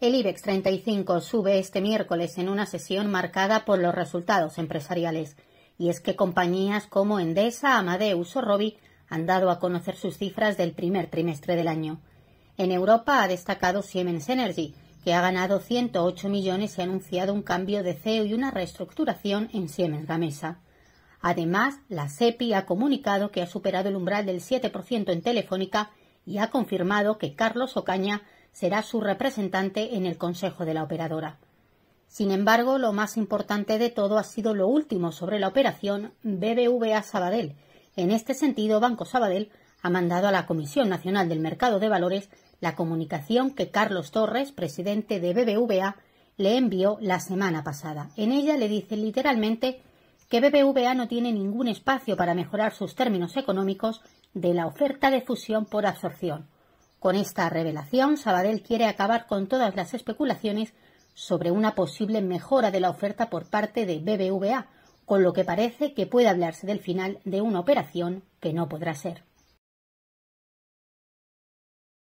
El IBEX 35 sube este miércoles en una sesión marcada por los resultados empresariales. Y es que compañías como Endesa, Amadeus o Robi han dado a conocer sus cifras del primer trimestre del año. En Europa ha destacado Siemens Energy, que ha ganado 108 millones y ha anunciado un cambio de CEO y una reestructuración en Siemens Gamesa. Además, la SEPI ha comunicado que ha superado el umbral del 7% en Telefónica y ha confirmado que Carlos Ocaña será su representante en el Consejo de la operadora. Sin embargo, lo más importante de todo ha sido lo último sobre la operación BBVA Sabadell. En este sentido, Banco Sabadell ha mandado a la Comisión Nacional del Mercado de Valores la comunicación que Carlos Torres, presidente de BBVA, le envió la semana pasada. En ella le dice literalmente que BBVA no tiene ningún espacio para mejorar sus términos económicos de la oferta de fusión por absorción. Con esta revelación, Sabadell quiere acabar con todas las especulaciones sobre una posible mejora de la oferta por parte de BBVA, con lo que parece que puede hablarse del final de una operación que no podrá ser.